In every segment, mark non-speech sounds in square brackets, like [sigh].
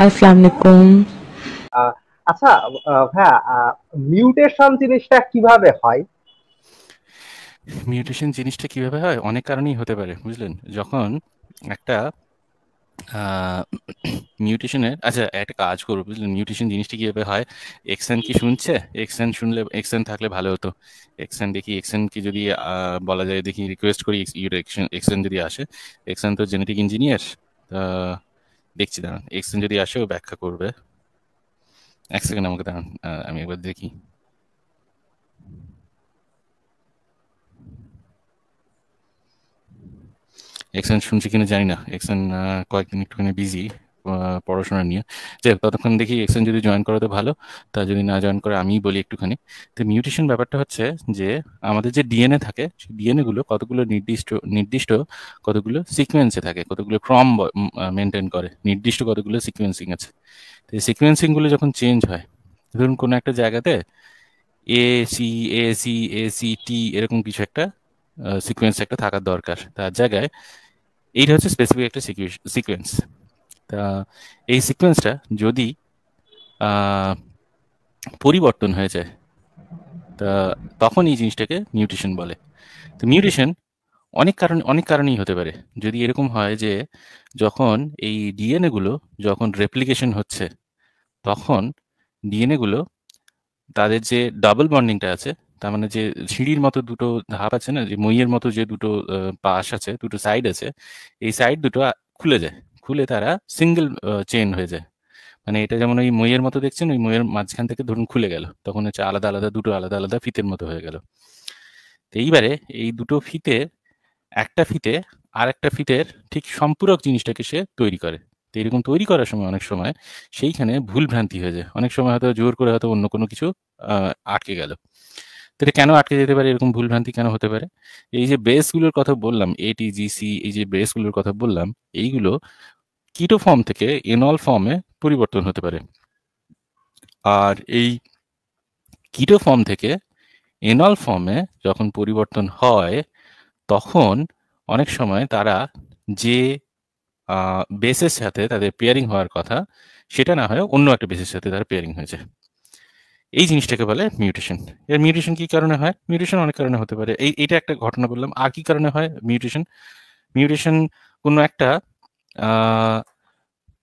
আসসালামু আলাইকুম আচ্ছা হ্যাঁ মিউটেশন জিনিসটা কিভাবে হয় মিউটেশন জিনিসটা কিভাবে হয় অনেক কারণেই হতে পারে বুঝলেন যখন একটা মিউটেশনের আচ্ছা একটা কাজ করবো বুঝলেন মিউটেশন জিনিসটা কীভাবে হয় এক্সএন কি শুনছে এক্সএন শুনলে এক্সএন থাকলে ভালো হতো এক্সএন দেখি এক্সএনকে যদি বলা যায় দেখি রিকোয়েস্ট করি ইউর এক্সএন যদি আসে এক্সএন তো জেনেটিক ইঞ্জিনিয়ার দেখছি দাঁড়ান এক্সেন যদি আসে ও ব্যাখ্যা করবে এক সেকেন্ড আমাকে দাঁড়ান আমি একবার দেখি এক্সেন শুনছি কিনা জানি না এক্সেন কয়েকদিন একটুখানি বিজি পড়াশোনা নিয়ে যাই ততক্ষণ দেখি এক্সচেঞ্জ যদি জয়েন করা তো ভালো তা যদি না জয়েন করে আমিই বলি একটুখানি তো মিউটেশন ব্যাপারটা হচ্ছে যে আমাদের যে ডিএনএ থাকে সেই ডিএনএ গুলো কতগুলো নির্দিষ্ট নির্দিষ্ট কতগুলো সিকোয়েন্সে থাকে কতগুলো ক্রম মেনটেন করে নির্দিষ্ট কতগুলো সিকোয়েন্সিং আছে তো এই সিকোয়েন্সিংগুলো যখন চেঞ্জ হয় ধরুন কোনো একটা জায়গাতে A C A C A C T এরকম কিছু একটা সিকোয়েন্স একটা থাকার দরকার তার জায়গায় এইটা হচ্ছে স্পেসিফিক একটা সিকোয়েন্স এই সিকোয়েন্সটা যদি পরিবর্তন হয়ে যায় তা তখন এই জিনিসটাকে মিউটেশন বলে তো মিউটেশন অনেক কারণ অনেক কারণেই হতে পারে যদি এরকম হয় যে যখন এই ডিএনএ গুলো যখন রেপ্লিকেশন হচ্ছে তখন ডিএনএ গুলো তাদের যে ডাবল বন্ডিংটা আছে তার মানে যে সিঁড়ির মতো দুটো ধাপ আছে না যে মইয়ের মতো যে দুটো পাশ আছে দুটো সাইড আছে এই সাইড দুটো খুলে যায় খুলে তারা সিঙ্গেল চেন হয়ে যায় মানে এটা যেমন ওই মইয়ের মতো দেখছেন ওই মইয়ের মাঝখান থেকে ধরুন খুলে গেল তখন হচ্ছে আলাদা আলাদা দুটো আলাদা আলাদা ফিতের মতো হয়ে গেল তো এইবারে এই দুটো ফিতে একটা ফিতে আর একটা ফিতের ঠিক সম্পূরক জিনিসটাকে সে তৈরি করে তো এরকম তৈরি করার সময় অনেক সময় সেইখানে ভুল ভ্রান্তি হয়ে যায় অনেক সময় হয়তো জোর করে হয়তো অন্য কোনো কিছু আটকে গেল তো এটা কেন আটকে যেতে পারে এরকম ভুল ভ্রান্তি কেন হতে পারে এই যে বেসগুলোর কথা বললাম এটিজিসি এই যে বেসগুলোর কথা বললাম এইগুলো কিটো ফর্ম থেকে এনল ফর্মে পরিবর্তন হতে পারে আর এই কিটো ফর্ম থেকে এনল ফর্মে যখন পরিবর্তন হয় তখন অনেক সময় তারা যে বেসের সাথে তাদের পেয়ারিং হওয়ার কথা সেটা না হয় অন্য একটা বেসের সাথে তারা পেয়ারিং হয়েছে এই জিনিসটাকে বলে মিউটেশন এর মিউটেশন কি কারণে হয় মিউটেশন অনেক কারণে হতে পারে এই এটা একটা ঘটনা বললাম আর কি কারণে হয় মিউটেশন মিউটেশন কোনো একটা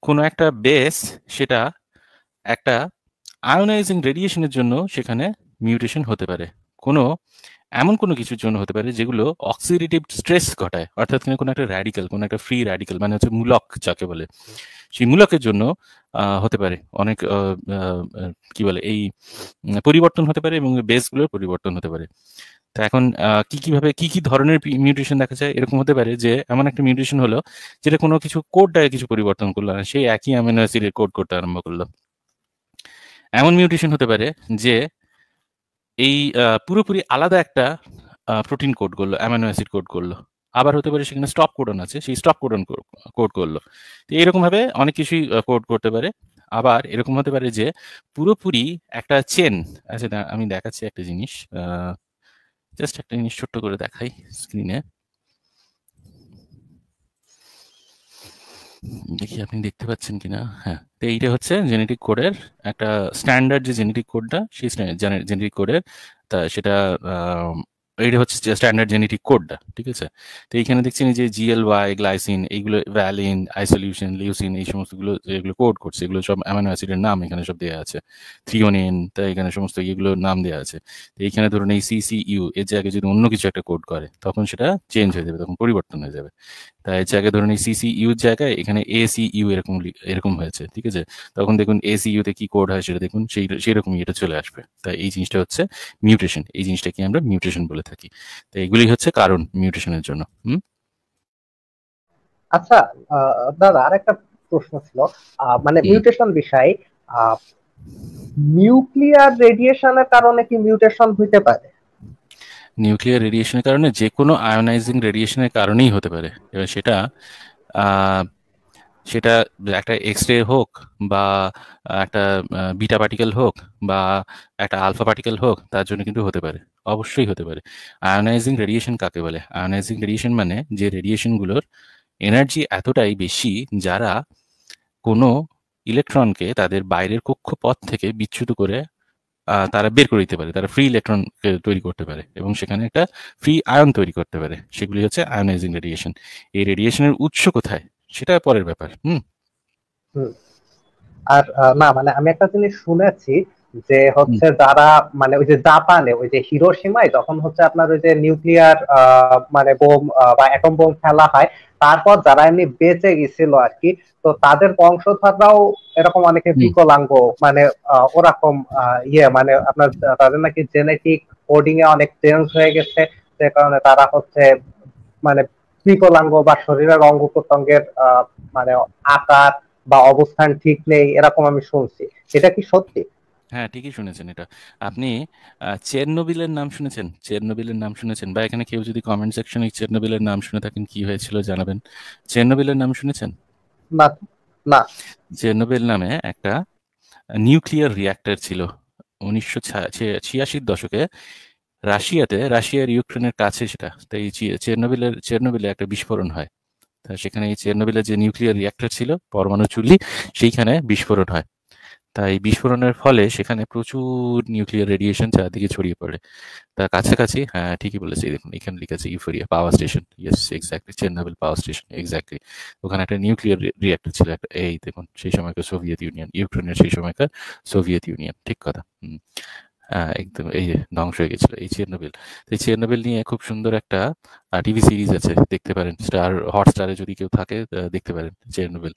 কোনো একটা বেস সেটা একটা আয়োনাইজিং রেডিয়েশনের জন্য সেখানে মিউটেশন হতে পারে কোনো এমন কোনো কিছুর জন্য হতে পারে যেগুলো অক্সিডেটিভ স্ট্রেস ঘটায় অর্থাৎ কোনো একটা র্যাডিক্যাল কোনো একটা ফ্রি র্যাডিক্যাল মানে হচ্ছে মূলক যাকে বলে সেই মূলকের জন্য হতে পারে অনেক কি বলে এই পরিবর্তন হতে পারে এবং বেসগুলোর পরিবর্তন হতে পারে তো এখন কি কিভাবে কি কি ধরনের মিউটেশন দেখা যায় এরকম হতে পারে যে এমন একটা মিউটেশন হলো যেটা কোনো কিছু কোডটাকে কিছু পরিবর্তন করলো না সেই একই অ্যামিনো অ্যাসিডের কোড করতে আরম্ভ করলো এমন মিউটেশন হতে পারে যে এই পুরোপুরি আলাদা একটা প্রোটিন কোড করলো অ্যামিনো অ্যাসিড কোড করলো আবার হতে পারে সেখানে স্টপ কোডন আছে সেই স্টপ কোডন কোড করলো তো এরকমভাবে অনেক কিছুই কোড করতে পারে আবার এরকম হতে পারে যে পুরোপুরি একটা চেন আচ্ছা আমি দেখাচ্ছি একটা জিনিস জাস্ট একটা জিনিস ছোট্ট করে দেখাই স্ক্রিনে দেখি আপনি দেখতে পাচ্ছেন কিনা হ্যাঁ তো এইটা হচ্ছে জেনেটিক কোডের একটা স্ট্যান্ডার্ড যে জেনেটিক কোডটা সেই জেনেটিক কোডের তা সেটা এটা হচ্ছে স্ট্যান্ডার্ড জেনেটিক কোডটা ঠিক আছে তো এইখানে দেখছেন যে জিএল ওয়াই গ্লাইসিন এইগুলো ভ্যালিন আইসোলিউশন লিউসিন এই সমস্তগুলো যেগুলো কোড করছে এগুলো সব অ্যামাইনো অ্যাসিডের নাম এখানে সব দেওয়া আছে থ্রিওনিন তা এখানে সমস্ত এগুলোর নাম দেওয়া আছে তো এইখানে ধরুন এই ইউ এর জায়গায় যদি অন্য কিছু একটা কোড করে তখন সেটা চেঞ্জ হয়ে যাবে তখন পরিবর্তন হয়ে যাবে তাই এর জায়গায় ধরুন এই ইউর জায়গায় এখানে ইউ এরকম এরকম হয়েছে ঠিক আছে তখন দেখুন ইউতে কি কোড হয় সেটা দেখুন সেই সেরকমই এটা চলে আসবে তাই এই জিনিসটা হচ্ছে মিউটেশন এই জিনিসটাকে আমরা মিউটেশন বলে থাকি তো এগুলি হচ্ছে কারণ মিউটেশনের জন্য আচ্ছা দাদা আর একটা প্রশ্ন ছিল মানে মিউটেশন বিষয়ে নিউক্লিয়ার রেডিয়েশনের কারণে কি মিউটেশন হইতে পারে নিউক্লিয়ার রেডিয়েশনের কারণে যে কোনো আয়োনাইজিং রেডিয়েশনের কারণেই হতে পারে এবার সেটা সেটা একটা এক্স রে হোক বা একটা বিটা পার্টিকেল হোক বা একটা আলফা পার্টিকেল হোক তার জন্য কিন্তু হতে পারে অবশ্যই হতে পারে আয়োনাইজিং রেডিয়েশন কাকে বলে আয়োনাইজিং রেডিয়েশন মানে যে রেডিয়েশনগুলোর এনার্জি এতটাই বেশি যারা কোনো ইলেকট্রনকে তাদের বাইরের কক্ষপথ থেকে বিচ্যুত করে তারা বের করে দিতে পারে তারা ফ্রি ইলেকট্রন তৈরি করতে পারে এবং সেখানে একটা ফ্রি আয়ন তৈরি করতে পারে সেগুলি হচ্ছে আয়োনাইজিং রেডিয়েশন এই রেডিয়েশনের উৎস কোথায় সেটা পরের ব্যাপার হুম আর না মানে আমি একটা জিনিস শুনেছি যে হচ্ছে যারা মানে ওই যে জাপানে ওই যে হিরোসীমায় যখন হচ্ছে আপনার ওই যে নিউক্লিয়ার মানে বোম বা অ্যাটম বোম ফেলা হয় তারপর যারা এমনি বেঁচে গেছিল আর কি তো তাদের বংশধররাও এরকম অনেকে বিকলাঙ্গ মানে ওরকম ইয়ে মানে আপনার তাদের নাকি জেনেটিক কোডিং এ অনেক চেঞ্জ হয়ে গেছে সে কারণে তারা হচ্ছে মানে বিকলাঙ্গ বা শরীরের অঙ্গ প্রত্যঙ্গের মানে আকার বা অবস্থান ঠিক নেই এরকম আমি শুনছি এটা কি সত্যি হ্যাঁ ঠিকই শুনেছেন এটা আপনি চেরনোবিলের নাম শুনেছেন চেরনোবিলের নাম শুনেছেন বা এখানে কেউ যদি কমেন্ট সেকশনে চেরনোবিলের নাম শুনে থাকেন কি হয়েছিল জানাবেন চেরনোবিলের নাম শুনেছেন না না চেরনোবিল নামে একটা নিউক্লিয়ার রিয়্যাক্টর ছিল উনিশশো ছিয়াশির দশকে রাশিয়াতে রাশিয়ার ইউক্রেনের কাছে সেটা তাই চেরনোবিলের চেরনোবিলে একটা বিস্ফোরণ হয় তা সেখানে এই চেরনোবিলের যে নিউক্লিয়ার রিয়াক্টর ছিল পরমাণু চুল্লি সেইখানে বিস্ফোরণ হয় তাই বিস্ফোরণের ফলে সেখানে প্রচুর নিউক্লিয়ার রেডিয়েশন চারদিকে ছড়িয়ে পড়ে তার কাছাকাছি হ্যাঁ ঠিকই বলেছে দেখুন এখানে লিখেছে euphoria power station yes exactly Chernobyl power station exactly ওখানে একটা নিউক্লিয়ার রিয়াক্টর ছিল একটা এই দেখুন সেই সময়কার সোভিয়েত ইউনিয়ন ইউক্রেনের সেই সময়কার সোভিয়েত ইউনিয়ন ঠিক কথা হ্যাঁ, একদম এই যে ধ্বংস হয়ে গেছিল এই চেরনোবিল এই চেরনোবিল নিয়ে খুব সুন্দর একটা টিভি সিরিজ আছে দেখতে পারেন স্টার হটস্টারে যদি কেউ থাকে দেখতে পারেন চেরনোবিল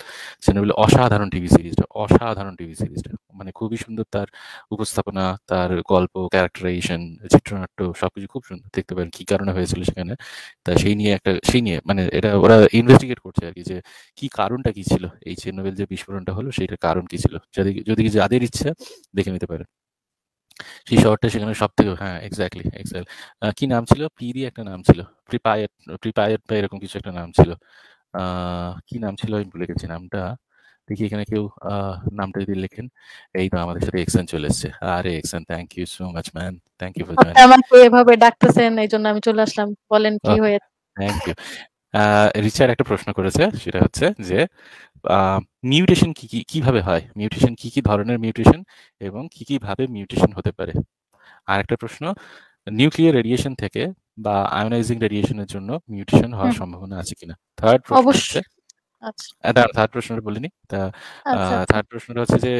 নোবেল অসাধারণ টিভি সিরিজটা অসাধারণ টিভি সিরিজটা মানে খুবই সুন্দর তার উপস্থাপনা তার গল্প ক্যারেক্টারাইজেশন চিত্রনাট্য সবকিছু খুব সুন্দর দেখতে পারেন কি কারণে হয়েছিল সেখানে তা সেই নিয়ে একটা সেই নিয়ে মানে এটা ওরা ইনভেস্টিগেট করছে আর কি যে কি কারণটা কি ছিল এই নোবেল যে বিস্ফোরণটা হলো সেইটার কারণ কি ছিল যদি যদি যাদের ইচ্ছা দেখে নিতে পারেন সেই শহরটা সেখানে সব থেকে হ্যাঁ এক্স্যাক্টলি এক্স্যাক্ট কি নাম ছিল পিরি একটা নাম ছিল প্রিপায়াট প্রিপায়াট বা এরকম কিছু একটা নাম ছিল কি নাম ছিল আমি ভুলে গেছি নামটা দেখি এখানে কেউ নামটা যদি লেখেন এই তো আমাদের সাথে এক্সেন চলে এসেছে আরে এক্সেন thank you so much man thank you for joining আমাকে এভাবে ডাকতেছেন এই জন্য আমি চলে আসলাম বলেন কি হয়েছে থ্যাংক ইউ রিচার্ড একটা প্রশ্ন করেছে সেটা হচ্ছে যে মিউটেশন কি কি কিভাবে হয় মিউটেশন কি কি ধরনের মিউটেশন এবং কি কি ভাবে মিউটেশন হতে পারে আর একটা প্রশ্ন নিউক্লিয়ার রেডিয়েশন থেকে বা আয়োনাইজিং রেডিয়েশনের জন্য মিউটেশন হওয়ার সম্ভাবনা আছে কিনা থার্ড অবশ্যই থার্ড আচ্ছা। প্রশ্নটা বলিনি তা থার্ড আচ্ছা, আচ্ছা। প্রশ্নটা হচ্ছে যে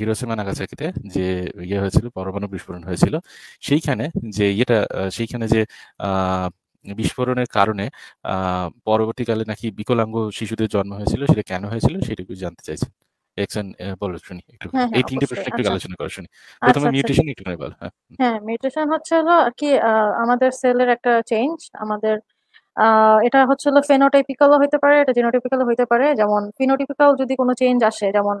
হিরোসীমা নাগাসাকিতে যে ইয়ে হয়েছিল পরমাণু বিস্ফোরণ হয়েছিল সেইখানে যে ইয়েটা সেইখানে যে আহ বিস্ফোরণের কারণে পরবর্তীকালে নাকি বিকলাঙ্গ শিশুদের জন্ম হয়েছিল সেটা কেন হয়েছিল সেটুকু জানতে চাইছেন এক্সন বলো শুনি একটু হ্যাঁ, হ্যাঁ, এই তিনটে প্রশ্ন একটু আচ্ছা। আলোচনা করে শুনি প্রথমে মিউটেশন আচ্ছা, আচ্ছা। একটু বল হ্যাঁ মিউটেশন হ্যাঁ, হচ্ছে হলো কি আমাদের সেলের একটা চেঞ্জ আমাদের এটা হচ্ছে হলো ফেনোটাইপিক্যালও হতে পারে এটা জিনোটাইপিক্যালও হতে পারে যেমন ফিনোটাইপিক্যাল যদি কোনো চেঞ্জ আসে যেমন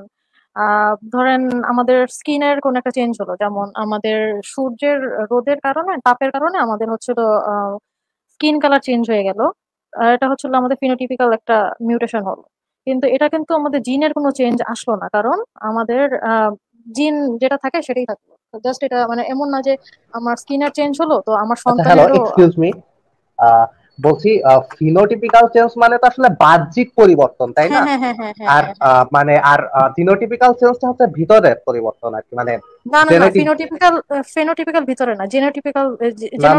ধরেন আমাদের স্কিনের কোন একটা চেঞ্জ হলো যেমন আমাদের সূর্যের রোদের কারণে তাপের কারণে আমাদের হচ্ছিল স্কিন কালার চেঞ্জ হয়ে গেল আর এটা হচ্ছিল আমাদের ফিনোটিপিক্যাল একটা মিউটেশন হলো কিন্তু এটা কিন্তু আমাদের জিনের কোনো চেঞ্জ আসলো না কারণ আমাদের জিন যেটা থাকে সেটাই থাকলো জাস্ট এটা মানে এমন না যে আমার স্কিনের চেঞ্জ হলো তো আমার আচ্ছা, সন্তানেরও এক্সকিউজ মি বলছি ফিনোটিপিক্যাল চেঞ্জ মানে তো আসলে বাহ্যিক পরিবর্তন তাই না হ্যাঁ, হ্যাঁ, হ্যাঁ, আর মানে আর জিনোটিপিক্যাল চেঞ্জটা হচ্ছে ভিতরের পরিবর্তন আর কি মানে না না ফিনোটিপিক্যাল ফিনোটিপিক্যাল ভিতরে না জেনেটিক্যাল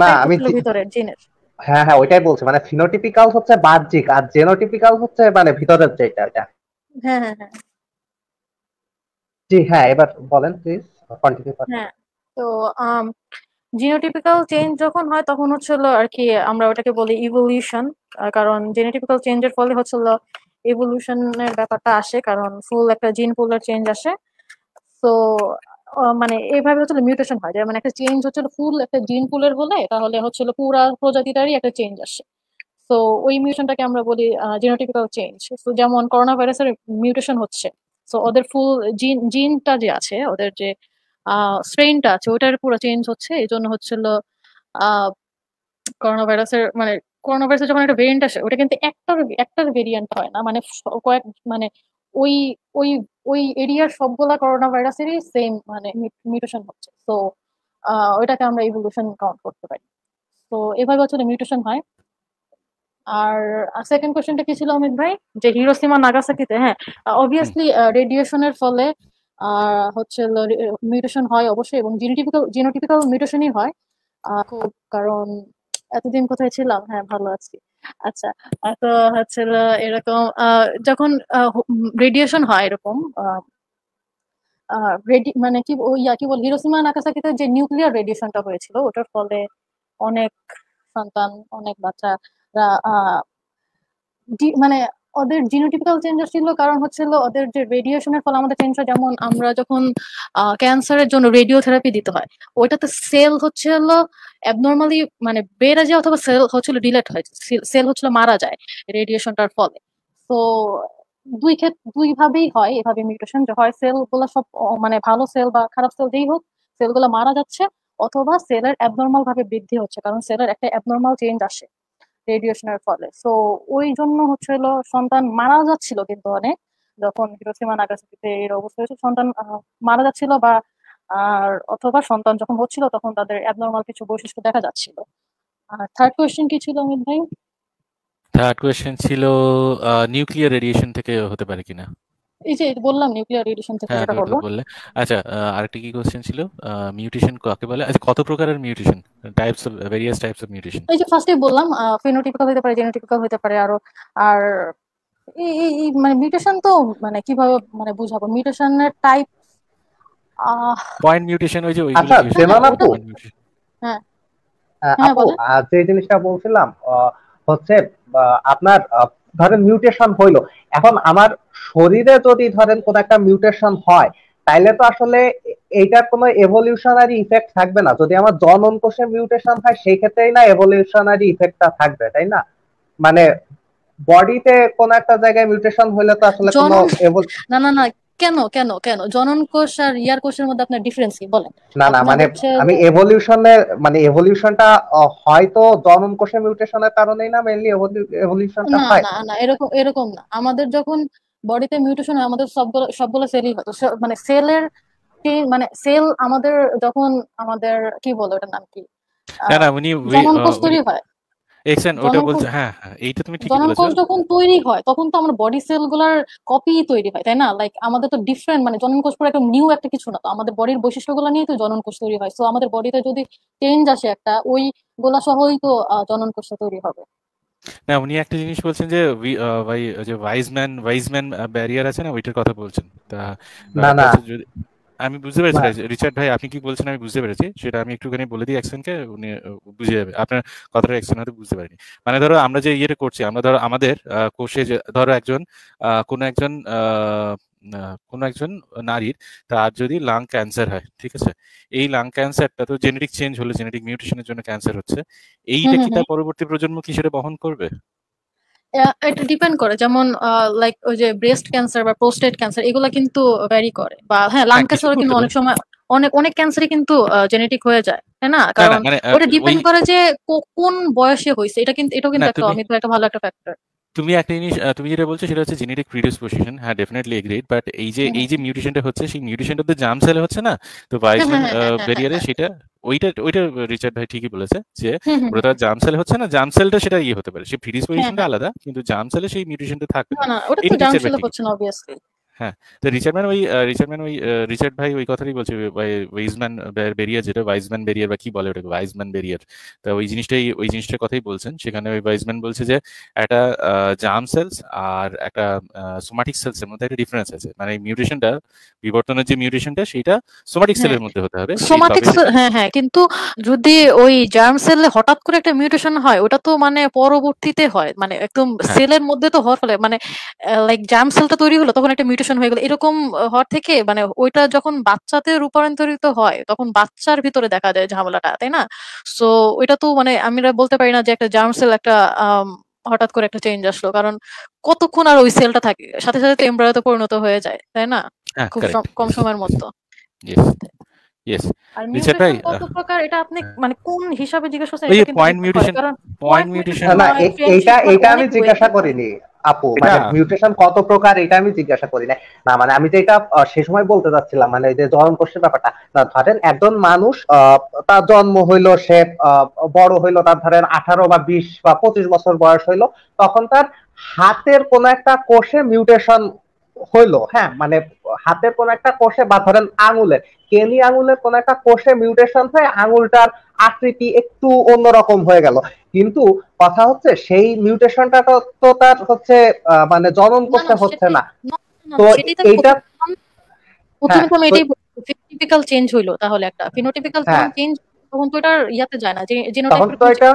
না আমি ভিতরে জিনের হ্যাঁ হ্যাঁ ওইটাই বলছে মানে ফিনোটিপিক্যাল হচ্ছে বাহ্যিক আর জেনোটিপিক্যাল হচ্ছে মানে ভিতরের যেটা ওটা হ্যাঁ, হ্যাঁ, হ্যাঁ। জি হ্যাঁ এবার বলেন প্লিজ কন্টিনিউ করুন তো জিনোটিপিক্যাল চেঞ্জ যখন হয় তখন হচ্ছে আর কি আমরা ওটাকে বলি ইভলিউশন কারণ জেনেটিপিক্যাল চেঞ্জের ফলে হচ্ছিল ইভলিউশনের ব্যাপারটা আসে কারণ ফুল একটা জিন পুলের চেঞ্জ আসে তো মানে এইভাবে হচ্ছে মিউটেশন হয় মানে একটা চেঞ্জ হচ্ছিল ফুল একটা জিন ফুলের হলে তাহলে হচ্ছিল পুরা প্রজাতিটারই একটা চেঞ্জ আসে তো ওই মিউটেশনটাকে আমরা বলি জিনোটিপিক্যাল চেঞ্জ তো যেমন করোনা ভাইরাসের মিউটেশন হচ্ছে তো ওদের ফুল জিন জিনটা যে আছে ওদের যে স্ট্রেনটা আছে ওটার পুরো চেঞ্জ হচ্ছে এই জন্য হচ্ছিল করোনা ভাইরাসের মানে করোনা ভাইরাসের যখন একটা ভেরিয়েন্ট আসে ওটা কিন্তু একটার একটার ভেরিয়েন্ট হয় না মানে কয়েক মানে ওই ওই ওই এরিয়ার সবগুলা করোনা ভাইরাসেরই সেম মানে মিউটেশন হচ্ছে তো ওইটাকে আমরা ইভলিউশন কাউন্ট করতে পারি তো এভাবে হচ্ছে মিউটেশন হয় আর সেকেন্ড কোয়েশ্চেনটা কি ছিল অমিত ভাই যে হিরোসিমা নাগাসাকিতে হ্যাঁ অবভিয়াসলি রেডিয়েশনের ফলে হচ্ছে মিউটেশন হয় অবশ্যই এবং জিনোটিপিক্যাল জিনোটিপিক্যাল মিউটেশনই হয় কারণ এতদিন কোথায় ছিলাম হ্যাঁ ভালো আছি আচ্ছা তো হচ্ছে এরকম যখন রেডিয়েশন হয় এরকম মানে কি ইয়া কি বল হিরোসিমা নাকাসাকিতে যে নিউক্লিয়ার রেডিয়েশনটা হয়েছিল ওটার ফলে অনেক সন্তান অনেক বাচ্চারা মানে ওদের জিনোটিপিক্যাল চেঞ্জ ছিল কারণ হচ্ছে ওদের যে রেডিয়েশনের ফলে আমাদের চেঞ্জ হয় যেমন আমরা যখন ক্যান্সারের জন্য রেডিওথেরাপি দিতে হয় ওইটাতে সেল হচ্ছে হলো অ্যাবনর্মালি মানে বেড়ে যায় অথবা সেল হচ্ছিল ডিলেট হয় সেল হচ্ছিল মারা যায় রেডিয়েশনটার ফলে তো দুই ক্ষেত্রে দুইভাবেই হয় এভাবে মিউটেশন যে হয় সেল গুলো সব মানে ভালো সেল বা খারাপ সেল যেই হোক সেলগুলো মারা যাচ্ছে অথবা সেলের অ্যাবনর্মাল ভাবে বৃদ্ধি হচ্ছে কারণ সেলের একটা অ্যাবনর্মাল চেঞ্জ আসে রেডিয়েশনের ফলে সো ওই জন্য হচ্ছে হলো সন্তান মারা যাচ্ছিল কিন্তু অনেক যখন হিরোসীমা নাগাসাকিতে এর অবস্থা হয়েছে সন্তান মারা যাচ্ছিল বা আর অথবা সন্তান যখন হচ্ছিল তখন তাদের অ্যাবনর্মাল কিছু বৈশিষ্ট্য দেখা যাচ্ছিল আর থার্ড কোয়েশ্চেন কি ছিল অমিত ভাই থার্ড কোয়েশ্চেন ছিল নিউক্লিয়ার রেডিয়েশন থেকে হতে পারে কিনা এই যে বললাম নিউক্লিয়ার রেডিয়েশন থেকে হ্যাঁ, যেটা করব বললে আচ্ছা আরেকটি কি কোশ্চেন ছিল মিউটেশন কাকে বলে আচ্ছা কত প্রকারের mutation types of various types of mutation এই যে ফার্স্টে বললাম ফিনোটিপিক্যাল হতে পারে জেনেটিক্যাল হতে পারে আর আর এই এই মানে মিউটেশন তো মানে কিভাবে মানে বুঝাবো মিউটেশনের টাইপ পয়েন্ট মিউটেশন ওই যে ওইগুলো আচ্ছা সেমান হ্যাঁ। আপু হ্যাঁ আপু যে জিনিসটা বলছিলাম হচ্ছে আপনার ধরেন মিউটেশন হইলো এখন আমার শরীরে যদি ধরেন কোন একটা মিউটেশন হয় তাইলে তো আসলে এইটার কোনো এভলিউশনারি ইফেক্ট থাকবে না যদি আমার জনন কোষে মিউটেশন হয় সেই ক্ষেত্রেই না এভলিউশনারি ইফেক্টটা থাকবে তাই না মানে বডিতে কোন একটা জায়গায় মিউটেশন হলে তো আসলে কোনো না না না কেন কেন কেন জনন কোষ আর ইয়ার কোষের মধ্যে আপনার ডিফারেন্স কি বলেন না না মানে আমি এভলিউশনের মানে এভলিউশনটা হয়তো জনন কোষের মিউটেশনের কারণেই না মেইনলি এভলিউশনটা হয় না না এরকম এরকম না আমাদের যখন বডিতে মিউটেশন হয় আমাদের সবগুলো সবগুলো সেলই হয় মানে সেলের মানে সেল আমাদের যখন আমাদের কি বলে ওটার নাম কি না না উনি জনন কোষ তৈরি হয় হ্যাঁ, হ্যাঁ, তৈরি হয় তখন তো আমার বডি কপি তৈরি হয় তাই না লাইক আমাদের তো ডিফারেন্ট মানে নিউ একটা কিছু না আমাদের বডির তো জননকোষ তৈরি হয় আমাদের বডিতে যদি চেঞ্জ আসে একটা ওই গোলা সহই তো জননকোষটা তৈরি হবে না উনি একটা জিনিস বলছেন যে ভাই ম্যান ওয়াইজম্যান ম্যান ব্যারিয়ার আছে না ওইটার কথা বলছেন তা না না আমি বুঝতে পেরেছি হ্যাঁ। রিচার্ড ভাই আপনি কি বলছেন আমি বুঝতে পেরেছি সেটা আমি একটুখানি বলে দিই অ্যাকশনকে উনি বুঝে যাবে আপনার কথাটা অ্যাকশন হয়তো বুঝতে পারিনি মানে ধরো আমরা যে ইয়েটা করছি আমরা ধরো আমাদের কোষে ধরো একজন কোনো একজন কোনো একজন নারীর তার যদি লাং ক্যান্সার হয় ঠিক আছে এই লাং ক্যান্সারটা তো জেনেটিক চেঞ্জ হলে জেনেটিক মিউটেশনের জন্য ক্যান্সার হচ্ছে এইটা কি তার পরবর্তী প্রজন্ম কি সেটা বহন করবে এটা ডিপেন্ড করে যেমন লাইক ওই যে ব্রেস্ট ক্যান্সার বা প্রোস্টেট ক্যান্সার এগুলো কিন্তু ভ্যারি করে বা হ্যাঁ লাং ক্যান্সার কিন্তু অনেক সময় অনেক অনেক ক্যান্সারই কিন্তু জেনেটিক হয়ে যায় তাই না কারণ মানে, ওটা ডিপেন্ড করে যে কোন বয়সে হয়েছে এটা কিন্তু এটাও কিন্তু একটা অমিত একটা ভালো একটা ফ্যাক্টর তুমি একটা জিনিস তুমি যেটা বলছো সেটা হচ্ছে জেনেটিক প্রিডিসপোজিশন হ্যাঁ ডেফিনেটলি এগ্রিড বাট এই যে হ্যাঁ, হ্যাঁ। এই যে মিউটেশনটা হচ্ছে সেই মিউটেশনটা তো জাম সেলে হচ্ছে না তো ভাইস ব্যারিয়ারে হ্যাঁ, সেটা ওইটা ওইটা রিচার্ড ভাই ঠিকই বলেছে যে [laughs] হ্যাঁ, হ্যাঁ। ওটা জামসেল হচ্ছে না জামসেলটা সেটা ইয়ে হতে পারে সে ফ্রিজ হ্যাঁ, পজিশনটা আলাদা কিন্তু জামসেলে সেই মিউটেশনটা থাকবে না ওটা তো জামসেল হচ্ছে না অবভিয়াসলি হ্যাঁ তো ওই ওই রিচার্ড ভাই ওই কথাটাই বলছে ওয়াইজম্যান যেটা ওয়াইজম্যান বেরিয়ার বা কি বলে ওটাকে ওয়াইজম্যান তা ওই জিনিসটাই ওই জিনিসটার কথাই বলছেন সেখানে ওই ওয়াইজম্যান বলছে যে একটা সেলস আর একটা সোমাটিক মধ্যে একটা ডিফারেন্স আছে মানে মিউটেশনটা বিবর্তনের যে মিউটেশনটা সেটা সোমাটিক সেলের মধ্যে হতে হবে সোমাটিক হ্যাঁ হ্যাঁ কিন্তু যদি ওই জার্ম সেলে হঠাৎ করে একটা মিউটেশন হয় ওটা তো মানে পরবর্তীতে হয় মানে একদম সেলের হ্যাঁ। মধ্যে তো হওয়ার ফলে মানে লাইক জার্ম সেলটা তৈরি হলো তখন একটা কম্পিটিশন হয়ে গেল এরকম হওয়ার থেকে মানে ওইটা যখন বাচ্চাতে রূপান্তরিত হয় তখন বাচ্চার ভিতরে দেখা যায় ঝামেলাটা তাই না সো ওইটা তো মানে আমরা বলতে পারি না যে একটা জার্মসেল একটা হঠাৎ করে একটা চেঞ্জ আসলো কারণ কতক্ষণ আর ওই সেলটা থাকে সাথে সাথে তো এমব্রয়তে পরিণত হয়ে যায় তাই না হ্যাঁ, খুব কম সময়ের মতো কত প্রকার এটা আপনি হ্যাঁ। মানে কোন হিসাবে আমি জিজ্ঞাসা করিনি আপু মানে মিউটেশন কত প্রকার এটা আমি জিজ্ঞাসা করি না না মানে আমি যেটা সে সময় বলতে চাচ্ছিলাম মানে যে জন্ম কোষের ব্যাপারটা না ধরেন একজন মানুষ তার জন্ম হইলো সে বড় হইলো তার ধরেন আঠারো বা বিশ বা পঁচিশ বছর বয়স হইলো তখন তার হাতের কোন একটা কোষে মিউটেশন হইলো হ্যাঁ মানে হাতের কোন একটা কোষে বা ধরেন আঙুলের কেলি আঙুলের কোন একটা কোষে মিউটেশন হয়ে আঙুলটার আকৃতি একটু অন্যরকম হয়ে গেল কিন্তু কথা হচ্ছে সেই মিউটেশনটা তো তার হচ্ছে মানে জনন করতে হচ্ছে না তো এইটা প্রথমে তো হ্যাঁ, এটাই ফিনোটিপিক্যাল চেঞ্জ হইলো তাহলে একটা ফিনোটিপিক্যাল চেঞ্জ তখন তো এটা ইয়াতে যায় না জিনোটাইপ তো এটা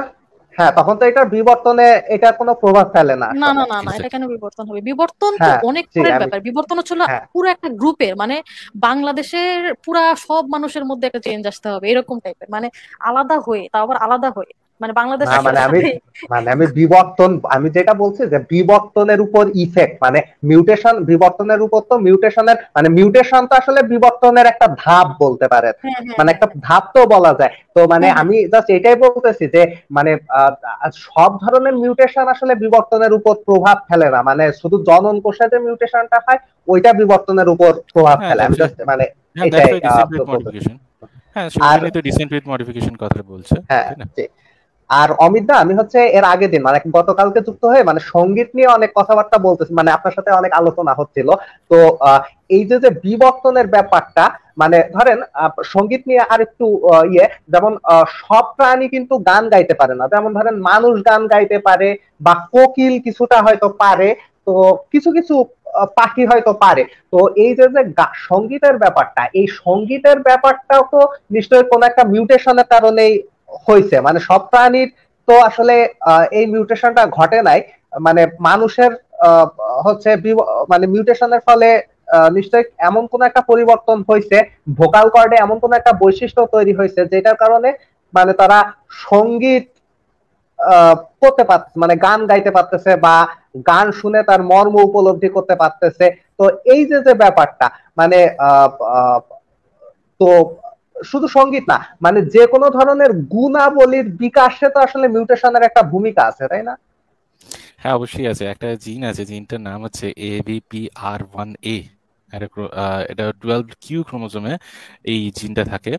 হ্যাঁ তখন তো এটা বিবর্তনে এটা কোনো প্রভাব ফেলে না না না না এটা কেন বিবর্তন হবে বিবর্তন তো হ্যাঁ, অনেক পরের ব্যাপার বিবর্তন হচ্ছে হ্যাঁ। পুরো একটা গ্রুপের মানে বাংলাদেশের পুরা সব মানুষের মধ্যে একটা চেঞ্জ আসতে হবে এরকম টাইপের মানে আলাদা হয়ে তাও আবার আলাদা হয়ে মানে বাংলাদেশ মানে আমি মানে আমি বিবর্তন আমি যেটা বলছি যে বিবর্তনের উপর ইফেক্ট মানে মিউটেশন বিবর্তনের উপর তো মিউটেশনের মানে মিউটেশন তো আসলে বিবর্তনের একটা ধাপ বলতে হ্যাঁ, হ্যাঁ, মানে হ্যাঁ। একটা ধাপ তো বলা যায় তো মানে আমি জাস্ট এটাই বলতেছি যে মানে সব ধরনের মিউটেশন আসলে বিবর্তনের উপর প্রভাব ফেলে না মানে শুধু জনন কোষে যে মিউটেশনটা হয় ওইটা বিবর্তনের উপর প্রভাব ফেলে আমি জাস্ট মানে এটাই হ্যাঁ তো মডিফিকেশন কথা বলছে হ্যাঁ আর অমিত দা আমি হচ্ছে এর আগের দিন মানে গতকালকে যুক্ত হয়ে মানে সঙ্গীত নিয়ে অনেক কথাবার্তা বলতেছি মানে আপনার সাথে অনেক আলোচনা হচ্ছিল তো এই যে যে বিবর্তনের ব্যাপারটা মানে ধরেন সঙ্গীত নিয়ে আর একটু ইয়ে যেমন সব প্রাণী কিন্তু গান গাইতে পারে না যেমন ধরেন মানুষ গান গাইতে পারে বা কোকিল কিছুটা হয়তো পারে তো কিছু কিছু পাখি হয়তো পারে তো এই যে যে সঙ্গীতের ব্যাপারটা এই সঙ্গীতের ব্যাপারটাও তো নিশ্চয়ই কোনো একটা মিউটেশনের কারণেই হয়েছে মানে সব প্রাণীর তো আসলে এই মিউটেশনটা ঘটে নাই মানে মানুষের হচ্ছে মানে মিউটেশনের ফলে নিশ্চয় এমন কোন একটা পরিবর্তন হয়েছে ভোকাল কর্ডে এমন কোন একটা বৈশিষ্ট্য তৈরি হয়েছে যেটার কারণে মানে তারা সঙ্গীত করতে পারতেছে মানে গান গাইতে পারতেছে বা গান শুনে তার মর্ম উপলব্ধি করতে পারতেছে তো এই যে যে ব্যাপারটা মানে তো শুধু সঙ্গীত না মানে যে কোনো ধরনের গুণাবলীর বিকাশে তো আসলে মিউটেশনের একটা ভূমিকা আছে তাই না হ্যাঁ অবশ্যই আছে একটা জিন আছে জিনটার নাম হচ্ছে এ আর ওয়ান এ এটা টুয়েলভ কিউ ক্রোমোজোমে এই জিনটা থাকে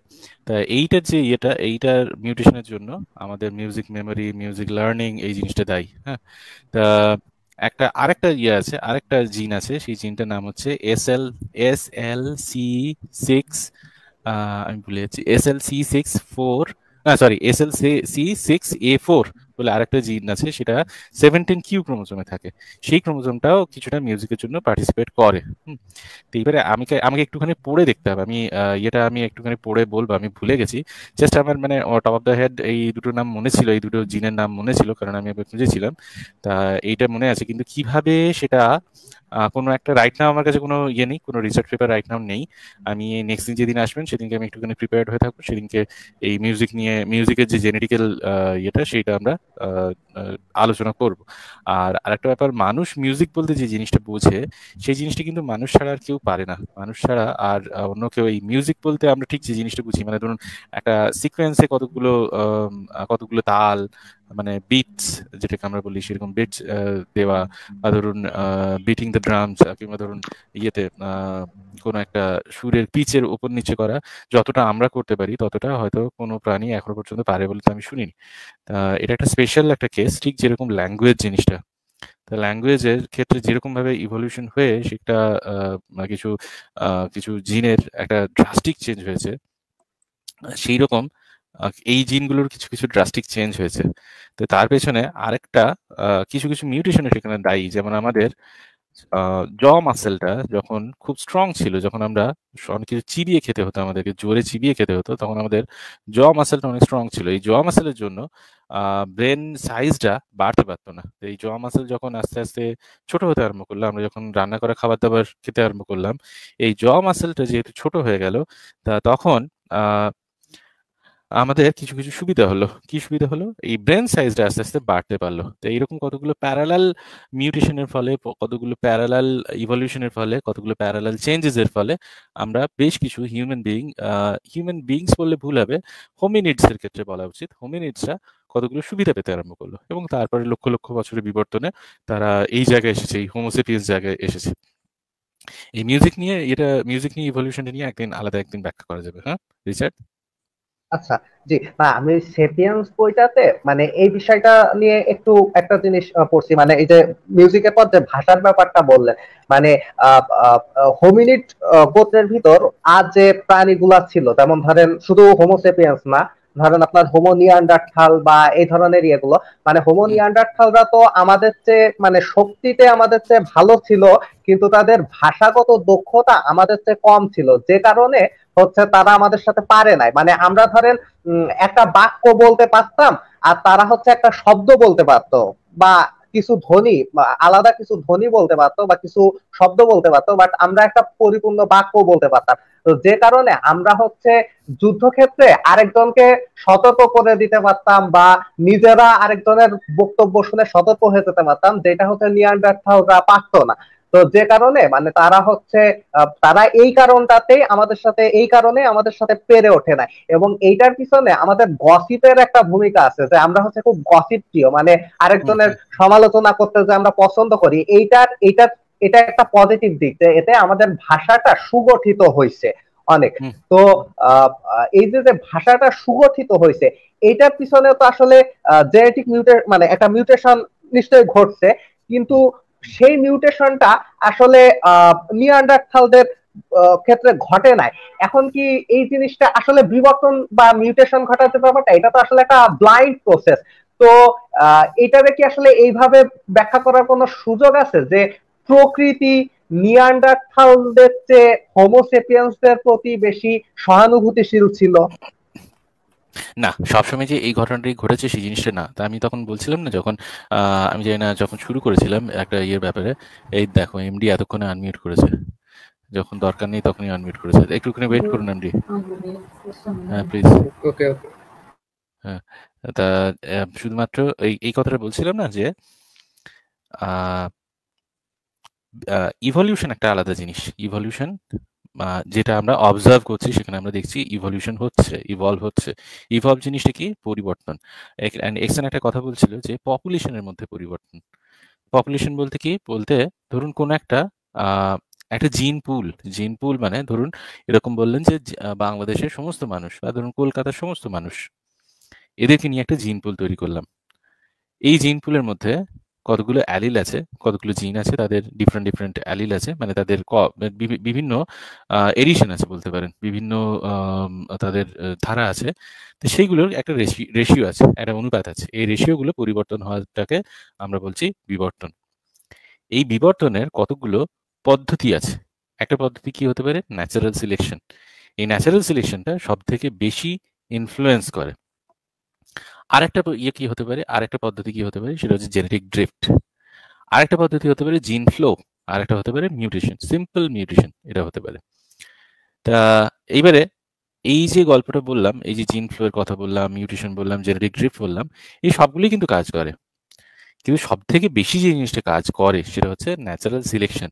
তা এইটার যে ইয়েটা এইটার মিউটেশনের জন্য আমাদের মিউজিক মেমোরি মিউজিক লার্নিং এই জিনিসটা দায়ী হ্যাঁ তা একটা আরেকটা ইয়ে আছে আরেকটা জিন আছে সেই জিনটার নাম হচ্ছে S L S L C six আমি ভুলে যাচ্ছি S L C six four sorry S L C six A four বলে আরেকটা জিন আছে সেটা সেভেন্টিন কিউ ক্রোমোজোমে থাকে সেই ক্রোমোজোমটাও কিছুটা মিউজিকের জন্য পার্টিসিপেট করে তো এইবারে আমি আমাকে একটুখানি পড়ে দেখতে হবে আমি ইয়েটা আমি একটুখানি পড়ে বলবো আমি ভুলে গেছি জাস্ট আমার মানে টপ অফ দ্য হেড এই দুটো নাম মনে ছিল এই দুটো জিনের নাম মনে ছিল কারণ আমি খুঁজেছিলাম তা এইটা মনে আছে কিন্তু কিভাবে সেটা কোনো একটা রাইট নাম আমার কাছে কোনো ইয়ে নেই কোনো রিসার্চ পেপার রাইট নাম নেই আমি নেক্সট দিন যেদিন আসবেন সেদিনকে আমি একটুখানি প্রিপেয়ার্ড হয়ে থাকবো সেদিনকে এই মিউজিক নিয়ে মিউজিকের যে জেনেটিক্যাল ইয়েটা সেটা আমরা আলোচনা করব আর আরেকটা ব্যাপার মানুষ মিউজিক বলতে যে জিনিসটা বোঝে সেই জিনিসটা কিন্তু মানুষ ছাড়া আর কেউ পারে না মানুষ ছাড়া আর অন্য কেউ এই মিউজিক বলতে আমরা ঠিক যে জিনিসটা বুঝি মানে ধরুন একটা সিকোয়েন্সে কতগুলো কতগুলো তাল মানে বিটস যেটাকে আমরা বলি সেরকম বিটস দেওয়া বা ধরুন বিটিং দ্য ড্রামস কিংবা ধরুন ইয়েতে কোনো একটা সুরের পিচের উপর নিচে করা যতটা আমরা করতে পারি ততটা হয়তো কোনো প্রাণী এখনো পর্যন্ত পারে বলে তো আমি শুনিনি এটা একটা স্পেশাল একটা কেস ঠিক যেরকম ল্যাঙ্গুয়েজ জিনিসটা ল্যাঙ্গুয়েজের ক্ষেত্রে যেরকম ভাবে ইভলিউশন হয়ে সেটা কিছু কিছু জিনের একটা ড্রাস্টিক চেঞ্জ হয়েছে সেই রকম এই জিনগুলোর কিছু কিছু ড্রাস্টিক চেঞ্জ হয়েছে তো তার পেছনে আরেকটা কিছু কিছু মিউটেশনের সেখানে দায়ী যেমন আমাদের জ মাসেলটা যখন খুব স্ট্রং ছিল যখন আমরা অনেক কিছু চিবিয়ে খেতে হতো আমাদেরকে জোরে চিবিয়ে খেতে হতো তখন আমাদের জ মাসেলটা অনেক স্ট্রং ছিল এই জ মাসেলের জন্য ব্রেন সাইজটা বাড়তে পারতো না এই জ মাসেল যখন আস্তে আস্তে ছোট হতে আরম্ভ করলো আমরা যখন রান্না করা খাবার দাবার খেতে আরম্ভ করলাম এই জ মাসেলটা যেহেতু ছোট হয়ে গেল তা তখন আমাদের কিছু কিছু সুবিধা হলো কি সুবিধা হলো এই ব্রেন সাইজটা আস্তে আস্তে বাড়তে পারলো তো এইরকম কতগুলো প্যারালাল মিউটেশনের ফলে কতগুলো প্যারালাল ইভলিউশনের ফলে কতগুলো প্যারালাল চেঞ্জেসের ফলে আমরা বেশ কিছু হিউম্যান বিইং হিউম্যান বিইংস বললে ভুল হবে হোমিনিডসের ক্ষেত্রে বলা উচিত হোমিনিডসরা কতগুলো সুবিধা পেতে আরম্ভ করলো এবং তারপরে লক্ষ লক্ষ বছরের বিবর্তনে তারা এই জায়গায় এসেছে এই হোমোসেপিয়েন্স জায়গায় এসেছে এই মিউজিক নিয়ে এটা মিউজিক নিয়ে ইভলিউশনটা নিয়ে একদিন আলাদা একদিন ব্যাখ্যা করা যাবে হ্যাঁ রিচার্ড আচ্ছা জি না আমি সেপিয়েন্স বইটাতে মানে এই বিষয়টা নিয়ে একটু একটা জিনিস পড়ছি মানে এই যে মিউজিকের পর যে ভাষার ব্যাপারটা বললেন মানে হোমিনিট গোত্রের ভিতর আর যে প্রাণীগুলা ছিল যেমন ধরেন শুধু হোমোসেপিয়েন্স না ধরেন আপনার হোমোনিয়ান্ডারথাল বা এই ধরনের ইয়েগুলো মানে হোমোনিয়ান্ডারথালরা তো আমাদের চেয়ে মানে শক্তিতে আমাদের চেয়ে ভালো ছিল কিন্তু তাদের ভাষাগত দক্ষতা আমাদের চেয়ে কম ছিল যে কারণে হচ্ছে তারা আমাদের সাথে পারে নাই মানে আমরা ধরেন একটা বাক্য বলতে পারতাম আর তারা হচ্ছে একটা শব্দ বলতে পারত বা কিছু ধ্বনি আলাদা কিছু ধ্বনি বলতে পারতো বা কিছু শব্দ বলতে পারতো বাট আমরা একটা পরিপূর্ণ বাক্য বলতে পারতাম তো যে কারণে আমরা হচ্ছে যুদ্ধক্ষেত্রে আরেকজনকে সতর্ক করে দিতে পারতাম বা নিজেরা আরেকজনের বক্তব্য শুনে সতর্ক হয়ে যেতে পারতাম যেটা হচ্ছে নিয়ার নিয়ান্ডারথালরা পারতো না তো যে কারণে মানে তারা হচ্ছে তারা এই কারণটাতে আমাদের সাথে এই কারণে আমাদের সাথে পেরে ওঠে না এবং এইটার পিছনে আমাদের গসিপের একটা ভূমিকা আছে যে আমরা হচ্ছে খুব গসিপ প্রিয় মানে আরেকজনের সমালোচনা করতে যে আমরা পছন্দ করি এইটার এইটার এটা একটা পজিটিভ দিক যে এতে আমাদের ভাষাটা সুগঠিত হয়েছে অনেক তো এই যে যে ভাষাটা সুগঠিত হয়েছে এইটার পিছনে তো আসলে জেনেটিক মিউটে মানে একটা মিউটেশন নিশ্চয়ই ঘটছে কিন্তু সেই মিউটেশনটা আসলে নিয়ান্ডারথালদের ক্ষেত্রে ঘটে নাই এখন কি এই জিনিসটা আসলে বিবর্তন বা মিউটেশন ঘটাতে ব্যাপারটা এটা তো আসলে একটা ব্লাইন্ড প্রসেস তো এটাকে কি আসলে এইভাবে ব্যাখ্যা করার কোনো সুযোগ আছে যে প্রকৃতি নিয়ান্ডারথালদের চেয়ে হোমোসেপিয়ান্সদের প্রতি বেশি সহানুভূতিশীল ছিল না সবসময় যে এই ঘটনাটি ঘটেছে সেই জিনিসটা না তা আমি তখন বলছিলাম না যখন আমি জানি না যখন শুরু করেছিলাম একটা ইয়ের ব্যাপারে এই দেখো এমডি এতক্ষণে আনমিউট করেছে যখন দরকার নেই তখনই আনমিউট করেছে একটুখানি ওয়েট করুন এমডি হ্যাঁ প্লিজ ওকে ওকে হ্যাঁ তা শুধুমাত্র এই এই কথাটা বলছিলাম না যে ইভলিউশন একটা আলাদা জিনিস ইভলিউশন যেটা আমরা অবজার্ভ করছি সেখানে আমরা দেখছি ইভলিউশন হচ্ছে ইভলভ হচ্ছে ইভলভ জিনিসটা কি পরিবর্তন এক্সেন একটা কথা বলছিল যে পপুলেশনের মধ্যে পরিবর্তন পপুলেশন বলতে কি বলতে ধরুন কোন একটা একটা জিন পুল জিন পুল মানে ধরুন এরকম বললেন যে বাংলাদেশের সমস্ত মানুষ বা ধরুন কলকাতার সমস্ত মানুষ এদেরকে নিয়ে একটা জিন পুল তৈরি করলাম এই জিন পুলের মধ্যে কতগুলো অ্যালিল আছে কতগুলো জিন আছে তাদের ডিফারেন্ট ডিফারেন্ট অ্যালিল আছে মানে তাদের বিভিন্ন এডিশন আছে বলতে পারেন বিভিন্ন তাদের ধারা আছে তো সেইগুলোর একটা রেশিও আছে একটা অনুপাত আছে এই রেশিওগুলো পরিবর্তন হওয়াটাকে আমরা বলছি বিবর্তন এই বিবর্তনের কতগুলো পদ্ধতি আছে একটা পদ্ধতি কি হতে পারে ন্যাচারাল সিলেকশন এই ন্যাচারাল সিলেকশনটা সব থেকে বেশি ইনফ্লুয়েন্স করে আরেকটা ইয়ে কি হতে পারে আরেকটা পদ্ধতি কি হতে পারে সেটা হচ্ছে জেনেটিক ড্রিফট আরেকটা পদ্ধতি হতে পারে জিন ফ্লো আরেকটা হতে পারে মিউটেশন সিম্পল মিউটেশন এটা হতে পারে তা এইবারে এই যে গল্পটা বললাম এই যে জিন ফ্লোয়ের কথা বললাম মিউটেশন বললাম জেনেটিক ড্রিফট বললাম এই সবগুলোই কিন্তু কাজ করে কিন্তু সব থেকে বেশি যে জিনিসটা কাজ করে সেটা হচ্ছে ন্যাচারাল সিলেকশন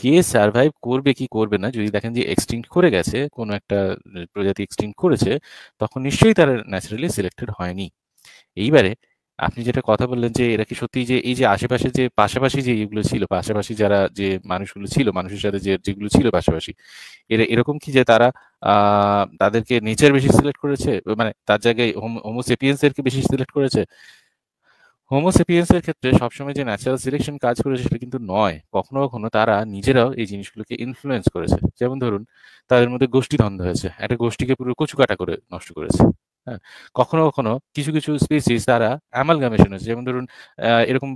কে সার্ভাইভ করবে কি করবে না যদি দেখেন যে এক্সটিংক্ট করে গেছে কোনো একটা প্রজাতি এক্সটিংক্ট করেছে তখন নিশ্চয়ই তারা ন্যাচারালি সিলেক্টেড হয়নি এইবারে আপনি যেটা কথা বললেন যে এরা কি সত্যি যে এই যে আশেপাশে যে পাশাপাশি যে এগুলো ছিল পাশাপাশি যারা যে মানুষগুলো ছিল মানুষের সাথে যে যেগুলো ছিল পাশাপাশি এরা এরকম কি যে তারা তাদেরকে নেচার বেশি সিলেক্ট করেছে মানে তার জায়গায় এর বেশি সিলেক্ট করেছে এর ক্ষেত্রে সবসময় যে ন্যাচারাল সিলেকশন কাজ করেছে সেটা কিন্তু নয় কখনো কখনো তারা নিজেরাও এই জিনিসগুলোকে ইনফ্লুয়েন্স করেছে যেমন ধরুন তাদের মধ্যে গোষ্ঠী দ্বন্দ্ব হয়েছে একটা গোষ্ঠীকে পুরো কচুকাটা করে নষ্ট করেছে হ্যাঁ কখনো কখনো কিছু কিছু স্পিসিস তারা অ্যামালগামেশন হচ্ছে যেমন ধরুন এরকম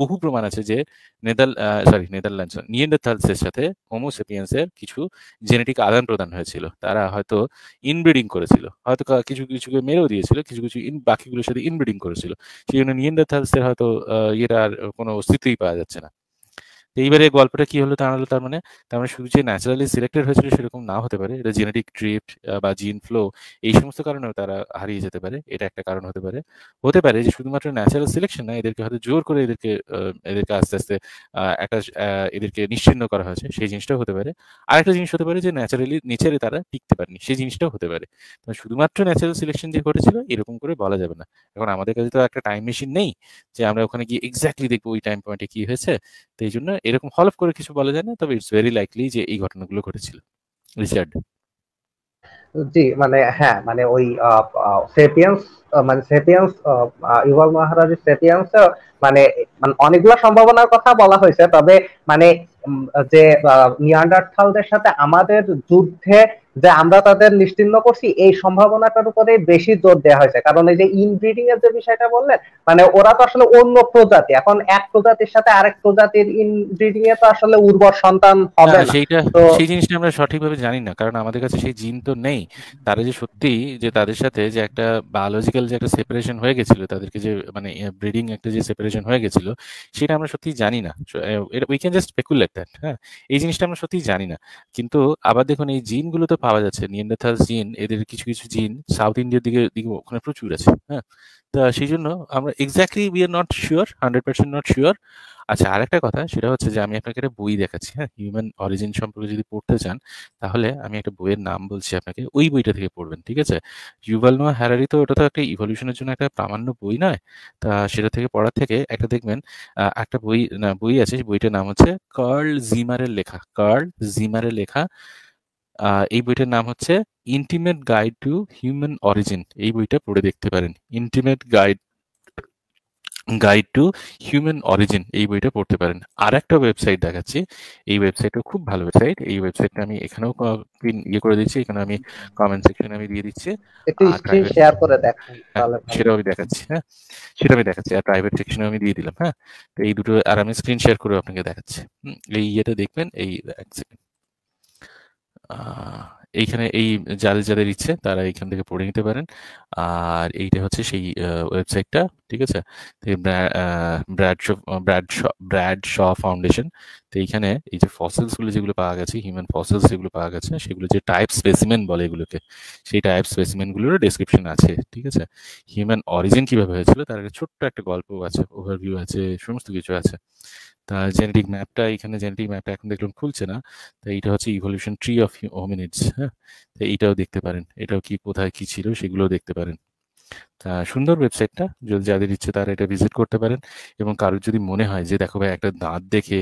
বহু প্রমাণ আছে যে নেদার সরি নেদারল্যান্ডস নিয়েন্ডারথালসের সাথে হোমোসেপিয়েন্সের কিছু জেনেটিক আদান প্রদান হয়েছিল তারা হয়তো ইনব্রিডিং করেছিল হয়তো কিছু কিছুকে মেরেও দিয়েছিল কিছু কিছু ইন বাকিগুলোর সাথে ইনব্রিডিং করেছিল সেই জন্য নিয়েন্ডারথালসের হয়তো ইয়েটার কোনো অস্তিত্বই পাওয়া যাচ্ছে না এইবারে গল্পটা কি হলো হলো তার মানে তার মানে শুধু যে ন্যাচারালি সিলেক্টেড হয়েছিল সেরকম না হতে পারে এটা জেনেটিক ট্রিপ বা জিন ফ্লো এই সমস্ত কারণেও তারা হারিয়ে যেতে পারে এটা একটা কারণ হতে পারে হতে পারে যে শুধুমাত্র ন্যাচারাল সিলেকশন না এদেরকে হয়তো জোর করে এদেরকে এদেরকে আস্তে আস্তে একটা এদেরকে নিশ্চিন্ন করা হয়েছে সেই জিনিসটাও হতে পারে আর একটা জিনিস হতে পারে যে ন্যাচারালি নেচারে তারা টিকতে পারেনি সেই জিনিসটাও হতে পারে শুধুমাত্র ন্যাচারাল সিলেকশন যে ঘটেছিল এরকম করে বলা যাবে না এখন আমাদের কাছে তো একটা টাইম মেশিন নেই যে আমরা ওখানে গিয়ে এক্স্যাক্টলি দেখবো ওই টাইম পয়েন্টে কি হয়েছে তো এই জন্য এরকম হলফ করে কিছু বলা যায় না তবে ইটস ভেরি লাইকলি যে এই ঘটনাগুলো ঘটেছিল রিচার্ড জি মানে হ্যাঁ মানে ওই সেপিয়ান্স মানে সেপিয়ান্স ইউবাল মহারাজ সেপিয়ান্স মানে, মানে অনেকগুলো সম্ভাবনার কথা বলা হয়েছে তবে মানে যে নিয়ান্ডারথালদের সাথে আমাদের যুদ্ধে যে আমরা তাদের নিশ্চিন্ন করছি এই সম্ভাবনাটার উপরে বেশি জোর দেওয়া হয়েছে কারণ এই যে ইনব্রিডিং এর যে বিষয়টা বললেন মানে ওরা তো আসলে অন্য প্রজাতি এখন এক প্রজাতির সাথে আরেক প্রজাতির ইনব্রিডিং এ তো আসলে উর্বর সন্তান হবে না সেইটা সেই জিনিসটা আমরা সঠিকভাবে জানি না কারণ আমাদের কাছে সেই জিন তো নেই তারা যে সত্যি যে তাদের সাথে যে একটা বায়োলজিক্যাল যে একটা সেপারেশন হয়ে গেছিল তাদেরকে যে মানে ব্রিডিং একটা যে সেপারেশন হয়ে গেছিল সেটা আমরা সত্যি জানি না we can just speculate that হ্যাঁ এই জিনিসটা আমরা সত্যি জানি না কিন্তু আবার দেখুন এই জিনগুলো তো পাওয়া যাচ্ছে নিয়েন্ডাথালস জিন এদের কিছু কিছু জিন সাউথ ইন্ডিয়ার দিকে দিকে ওখানে প্রচুর আছে হ্যাঁ তা সেই জন্য আমরা exactly we are not sure hundred percent not sure আচ্ছা আরেকটা কথা সেটা হচ্ছে যে আমি আপনাকে একটা বই দেখাচ্ছি হ্যাঁ হিউম্যান অরিজিন সম্পর্কে যদি পড়তে চান তাহলে আমি একটা বইয়ের নাম বলছি আপনাকে ওই বইটা থেকে পড়বেন ঠিক আছে ইউভাল নোয়া হ্যারারি তো ওটা তো একটা ইভলিউশনের জন্য একটা প্রামাণ্য বই নয় তা সেটা থেকে পড়ার থেকে একটা দেখবেন একটা বই বই আছে বইটার নাম হচ্ছে কার্ল জিমারের লেখা কার্ল জিমারের লেখা এই বইটার নাম হচ্ছে intimate guide to human origin এই বইটা পড়ে দেখতে পারেন intimate guide guide to human origin এই বইটা পড়তে পারেন আর একটা ওয়েবসাইট দেখাচ্ছি এই ওয়েবসাইটও খুব ভালো ওয়েবসাইট এই ওয়েবসাইটটা আমি এখানেও ইয়ে করে দিচ্ছি এখানে আমি কমেন্ট সেকশনে আমি দিয়ে দিচ্ছি শেয়ার করে হ্যাঁ, সেটা আমি দেখাচ্ছি হ্যাঁ সেটা আমি দেখাচ্ছি আর প্রাইভেট সেকশনে আমি দিয়ে দিলাম হ্যাঁ তো এই দুটো আর আমি স্ক্রিন শেয়ার করে আপনাকে দেখাচ্ছি এই ইয়েটা দেখবেন এই এক সেকেন্ড এইখানে এই যাদের যাদের ইচ্ছে তারা এখান থেকে পড়ে নিতে পারেন আর এইটা হচ্ছে সেই ওয়েবসাইটটা ঠিক আছে তো Brad Brad Bradshaw Foundation তো এইখানে এই যে ফসেলসগুলো যেগুলো পাওয়া গেছে হিউম্যান ফসেলস যেগুলো পাওয়া গেছে সেগুলো যে টাইপ স্পেসিমেন বলে এগুলোকে সেই টাইপ স্পেসিমেনগুলোরও ডেসক্রিপশন আছে ঠিক আছে হিউম্যান অরিজিন কিভাবে হয়েছিল তার একটা ছোট্ট একটা গল্প আছে ওভারভিউ আছে সমস্ত কিছু আছে তা জেনেটিক ম্যাপটা এখানে জেনেটিক ম্যাপটা এখন দেখলাম খুলছে না তা এটা হচ্ছে ইভলিউশন ট্রি অফ হোমিনিটস হ্যাঁ তো এইটাও দেখতে পারেন এটাও কি কোথায় কি ছিল সেগুলোও দেখতে পারেন সুন্দর ওয়েবসাইটটা যদি যাদের ইচ্ছে তারা এটা ভিজিট করতে পারেন এবং কারোর যদি মনে হয় যে দেখো ভাই একটা দাঁত দেখে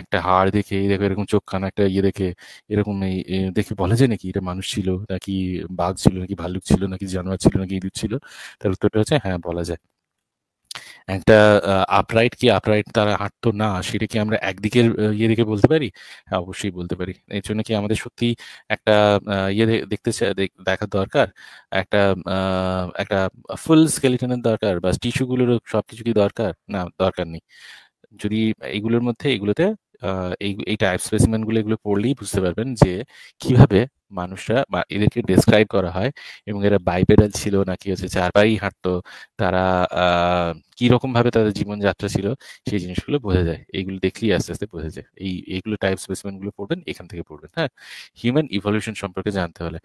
একটা হাড় দেখে দেখো এরকম চোখ খান একটা ইয়ে দেখে এরকম এই দেখে বলা যায় নাকি এটা মানুষ ছিল নাকি বাঘ ছিল নাকি ভাল্লুক ছিল নাকি জানোয়ার ছিল নাকি ইঁদুর ছিল তার উত্তরটা হচ্ছে হ্যাঁ বলা যায় একটা আপরাইট কি আপরাইট তারা হাঁটতো না সেটা কি আমরা একদিকের ইয়ে দেখে বলতে পারি হ্যাঁ, অবশ্যই বলতে পারি এর জন্য কি আমাদের সত্যি একটা ইয়ে দেখতে দেখার দরকার একটা একটা ফুল স্কেলিটনের দরকার বা টিস্যুগুলোর সব কিছু কি দরকার না দরকার নেই যদি এইগুলোর মধ্যে এগুলোতে এই এই টাইপ স্পেসিমেন্টগুলো এগুলো পড়লেই বুঝতে পারবেন যে কিভাবে মানুষরা বা এদেরকে ডিসক্রাইব করা হয় এবং এরা বাইপেডাল ছিল নাকি হচ্ছে চার পায়েই হাঁটতো তারা কি রকম ভাবে তাদের জীবনযাত্রা ছিল সেই জিনিসগুলো বোঝা যায় এইগুলো দেখলেই আস্তে আস্তে বোঝা যায় এই এইগুলো টাইপ গুলো পড়বেন এখান থেকে পড়বেন হ্যাঁ হিউম্যান ইভলিউশন সম্পর্কে জানতে হলে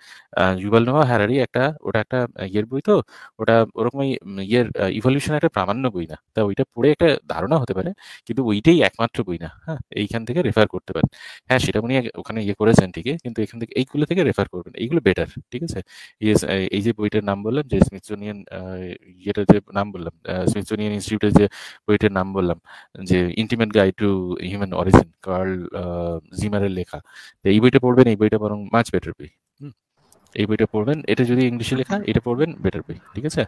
যুবাল নোয়া হ্যারারি একটা ওটা একটা ইয়ের বই তো ওটা ওরকমই ইয়ের ইভলিউশন একটা প্রামাণ্য বই না তা ওইটা পড়ে একটা ধারণা হতে পারে কিন্তু ওইটাই একমাত্র বই না হ্যাঁ এইখান থেকে রেফার করতে পারেন হ্যাঁ সেটা উনি ওখানে ইয়ে করেছেন ঠিকই কিন্তু এখান থেকে এইগুলো থেকে থেকে রেফার করবেন এইগুলো বেটার ঠিক আছে এই যে বইটার নাম বললাম যে স্মিথসোনিয়ান ইয়েটার যে নাম বললাম স্মিথসোনিয়ান ইনস্টিটিউটের যে বইটার নাম বললাম যে intimate guide to human origin Carl জিমারের লেখা এই বইটা পড়বেন এই বইটা বরং মাছ বেটার বই এই বইটা পড়বেন এটা যদি ইংলিশে লেখা এটা পড়বেন বেটার বই ঠিক আছে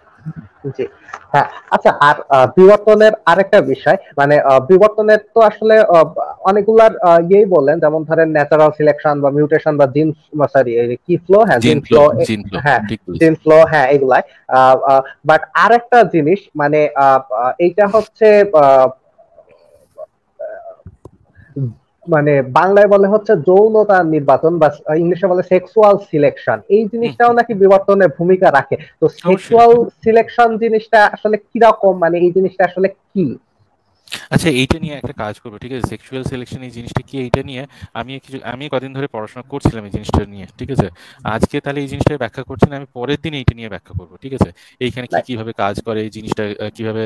হ্যাঁ আচ্ছা আর বিবর্তনের আরেকটা বিষয় মানে বিবর্তনের তো আসলে অনেকগুলার ইয়েই বললেন যেমন ধরেন ন্যাচারাল সিলেকশন বা মিউটেশন বা জিন সরি কি ফ্লো হ্যাঁ জিন ফ্লো হ্যাঁ জিন ফ্লো হ্যাঁ এগুলাই বাট একটা জিনিস মানে এইটা হচ্ছে মানে বাংলায় বলে হচ্ছে যৌনতা নির্বাচন বা ইংলিশে বলে সেক্সুয়াল সিলেকশন এই জিনিসটাও নাকি বিবর্তনে ভূমিকা রাখে তো সেক্সুয়াল সিলেকশন জিনিসটা আসলে কিরকম মানে এই জিনিসটা আসলে কি আচ্ছা এইটা নিয়ে একটা কাজ করবো ঠিক আছে সেক্সুয়াল সিলেকশন এই জিনিসটা কি এইটা নিয়ে আমি কিছু আমি কদিন ধরে পড়াশোনা করছিলাম এই জিনিসটা নিয়ে ঠিক আছে আজকে তাহলে এই জিনিসটা ব্যাখ্যা করছি না আমি পরের দিন এইটা নিয়ে ব্যাখ্যা করবো ঠিক আছে এইখানে কি কিভাবে কাজ করে এই জিনিসটা কিভাবে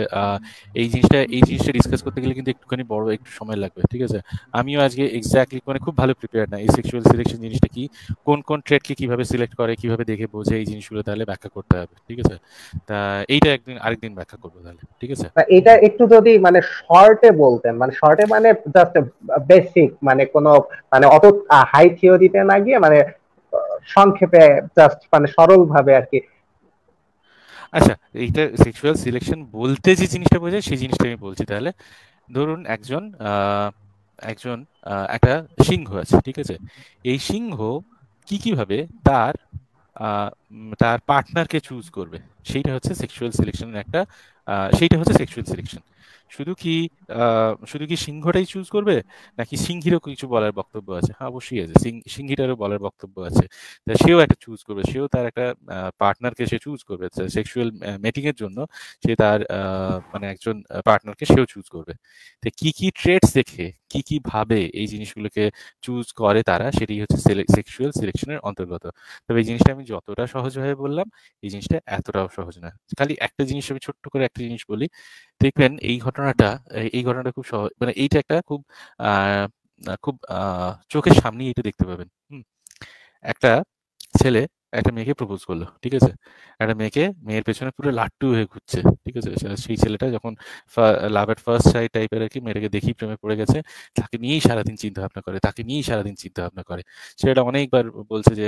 এই জিনিসটা এই জিনিসটা ডিসকাস করতে গেলে কিন্তু একটুখানি বড় একটু সময় লাগবে ঠিক আছে আমিও আজকে এক্স্যাক্টলি মানে খুব ভালো প্রিপেয়ার না এই সেক্সুয়াল সিলেকশন জিনিসটা কি কোন কোন ট্রেডকে কিভাবে সিলেক্ট করে কিভাবে দেখে বোঝে এই জিনিসগুলো তাহলে ব্যাখ্যা করতে হবে ঠিক আছে তা এইটা একদিন আরেকদিন ব্যাখ্যা করবো তাহলে ঠিক আছে এটা একটু যদি মানে শর্টে বলতেন মানে শর্টে মানে জাস্ট বেসিক মানে কোনো মানে অত হাই থিওরিতে না গিয়ে মানে সংক্ষেপে জাস্ট মানে সরল ভাবে আর কি আচ্ছা এইটা সেক্সুয়াল সিলেকশন বলতে যে জিনিসটা বোঝায় সেই জিনিসটা আমি বলছি তাহলে ধরুন একজন একজন একটা সিংহ আছে ঠিক আছে এই সিংহ কি কিভাবে তার তার পার্টনারকে চুজ করবে সেইটা হচ্ছে সেক্সুয়াল সিলেকশনের একটা সেইটা হচ্ছে সেক্সুয়াল সিলেকশন শুধু কি শুধু কি সিংহটাই চুজ করবে নাকি সিংহীরও কিছু বলার বক্তব্য আছে হ্যাঁ অবশ্যই আছে সিংহীটারও বলার বক্তব্য আছে সেও একটা চুজ করবে সেও তার একটা পার্টনারকে সে চুজ করবে সেক্সুয়াল মেটিং এর জন্য সে তার মানে একজন পার্টনারকে সেও চুজ করবে তো কি কি ট্রেডস দেখে কি কি ভাবে এই জিনিসগুলোকে চুজ করে তারা সেটি হচ্ছে সেক্সুয়াল সিলেকশনের অন্তর্গত তবে এই জিনিসটা আমি যতটা সহজভাবে বললাম এই জিনিসটা এতটাও সহজ না খালি একটা জিনিস আমি ছোট্ট করে একটা জিনিস বলি দেখবেন এই ঘটনাটা এই ঘটনাটা খুব সহজ মানে এইটা একটা খুব খুব চোখের সামনে এটা দেখতে পাবেন হুম একটা ছেলে একটা মেয়েকে প্রপোজ করলো ঠিক আছে একটা মেয়েকে মেয়ের পেছনে পুরো লাট্টু হয়ে ঘুরছে ঠিক আছে সেই ছেলেটা যখন লাভ এট ফার্স্ট সাইড টাইপের আর কি মেয়েটাকে দেখি প্রেমে পড়ে গেছে তাকে নিয়েই সারাদিন চিন্তা ভাবনা করে তাকে নিয়েই সারাদিন চিন্তা ভাবনা করে ছেলেটা অনেকবার বলছে যে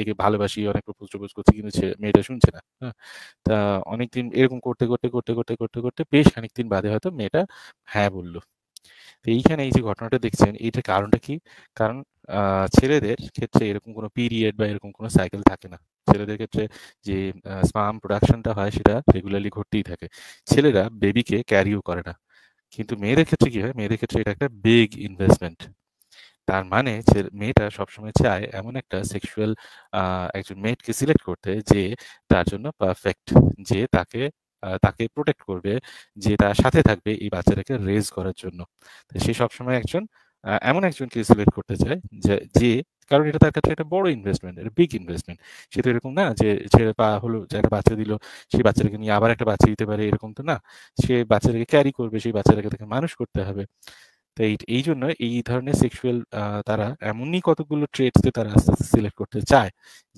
একে ভালোবাসি অনেক প্রপোজ টপোজ করছে কিন্তু মেয়েটা শুনছে না হ্যাঁ? তা অনেকদিন এরকম করতে করতে করতে করতে করতে করতে বেশ খানিক দিন বাদে হয়তো মেয়েটা হ্যাঁ বললো তো এইখানে এই যে ঘটনাটা দেখছেন এইটার কারণটা কি কারণ ছেলেদের ক্ষেত্রে এরকম কোনো পিরিয়ড বা এরকম কোনো সাইকেল থাকে না ছেলেদের ক্ষেত্রে যে স্পাম প্রোডাকশনটা হয় সেটা রেগুলারলি ঘটতেই থাকে ছেলেরা বেবিকে ক্যারিও করে না কিন্তু মেয়েদের ক্ষেত্রে কি হয় মেয়েদের ক্ষেত্রে এটা একটা বিগ ইনভেস্টমেন্ট তার মানে মেয়েটা সবসময় চায় এমন একটা সেক্সুয়াল একজন মেয়েটকে সিলেক্ট করতে যে তার জন্য পারফেক্ট যে তাকে তাকে প্রোটেক্ট করবে যে তার সাথে থাকবে এই বাচ্চাটাকে রেজ করার জন্য সে সবসময় একজন এমন একজনকে সিলেক্ট করতে চায় যে কারণ এটা তার কাছে একটা বড় ইনভেস্টমেন্ট এটা বিগ ইনভেস্টমেন্ট সে তো এরকম না যে ছেলে পা হলো যে একটা বাচ্চা দিল সেই বাচ্চাটাকে নিয়ে আবার একটা বাচ্চা দিতে পারে এরকম তো না সে বাচ্চাটাকে ক্যারি করবে সেই বাচ্চাটাকে তাকে মানুষ করতে হবে তাই এই জন্য এই ধরনের সেক্সুয়াল তারা এমনই কতগুলো ট্রেডসকে তারা আস্তে আস্তে সিলেক্ট করতে চায়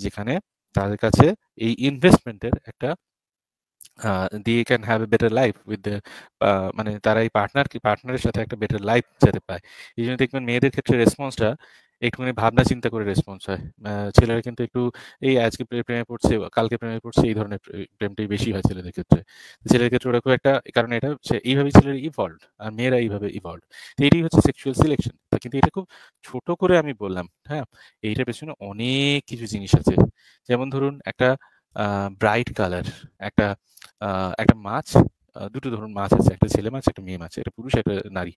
যেখানে তাদের কাছে এই ইনভেস্টমেন্টের একটা দিয়ে can have a better life with the মানে তারা এই পার্টনার কি পার্টনারের সাথে একটা বেটার লাইফ যাতে পায় এই জন্য দেখবেন মেয়েদের ক্ষেত্রে রেসপন্সটা একটুখানি ভাবনা চিন্তা করে রেসপন্স হয় ছেলেরা কিন্তু একটু এই আজকে প্রেমে পড়ছে কালকে প্রেমে পড়ছে এই ধরনের প্রেমটাই বেশি হয় ছেলেদের ক্ষেত্রে ছেলের ক্ষেত্রে ওরা খুব একটা কারণ এটা হচ্ছে এইভাবে ছেলের ইভলভ আর মেয়েরা এইভাবে ইভলভ তো এটাই হচ্ছে সেক্সুয়াল সিলেকশন কিন্তু এটা খুব ছোট করে আমি বললাম হ্যাঁ এইটার পেছনে অনেক কিছু জিনিস আছে যেমন ধরুন একটা ব্রাইট কালার একটা একটা মাছ দুটো ধরুন মাছ আছে একটা ছেলে মাছ একটা মেয়ে মাছ একটা পুরুষ একটা নারী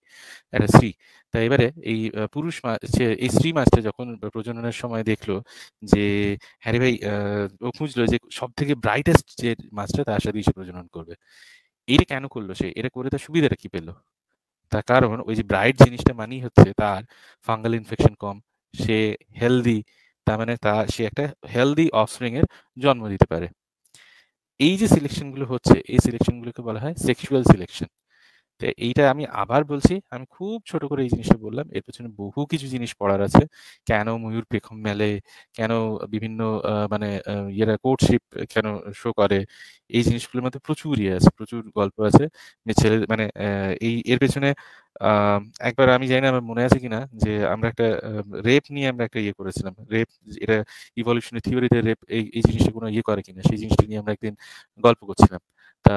একটা স্ত্রী তা এবারে এই পুরুষ মাছ এই স্ত্রী মাছটা যখন প্রজননের সময় দেখলো যে হ্যারে ভাই ও খুঁজলো যে সব থেকে ব্রাইটেস্ট যে মাছটা তার সাথেই সে প্রজনন করবে এটা কেন করলো সে এটা করে তার সুবিধাটা কি পেলো তার কারণ ওই যে ব্রাইট জিনিসটা মানেই হচ্ছে তার ফাঙ্গাল ইনফেকশন কম সে হেলদি তার মানে তা সে একটা হেলদি অফস্প্রিং এর জন্ম দিতে পারে এই যে সিলেকশনগুলো হচ্ছে এই সিলেকশনগুলোকে বলা হয় সেক্সুয়াল সিলেকশন এইটা আমি আবার বলছি আমি খুব ছোট করে এই জিনিসটা বললাম এর পেছনে বহু কিছু জিনিস পড়ার আছে কেন ময়ূর পেখম মেলে কেন বিভিন্ন মানে ইয়েরা কোর্টশিপ কেন শো করে এই জিনিসগুলোর মধ্যে প্রচুর ইয়ে আছে প্রচুর গল্প আছে ছেলে মানে এই এর পেছনে একবার আমি জানি না আমার মনে আছে কিনা যে আমরা একটা রেপ নিয়ে আমরা একটা ইয়ে করেছিলাম রেপ এটা ইভলিউশনের থিওরিতে রেপ এই জিনিসটা কোনো ইয়ে করে কিনা সেই জিনিসটা নিয়ে আমরা একদিন গল্প করছিলাম তা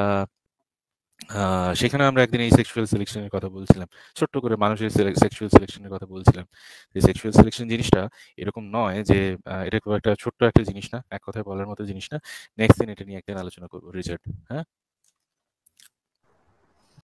সেখানে আমরা একদিন এই সেক্সুয়াল সিলেকশনের কথা বলছিলাম ছোট্ট করে মানুষের সেক্সুয়াল সিলেকশনের কথা বলছিলাম যে সেক্সুয়াল সিলেকশন জিনিসটা এরকম নয় যে এটা খুব একটা ছোট্ট একটা জিনিস না এক কথায় বলার মতো জিনিস না নেক্সট দিন এটা নিয়ে একদিন আলোচনা করবো রিজার্ট হ্যাঁ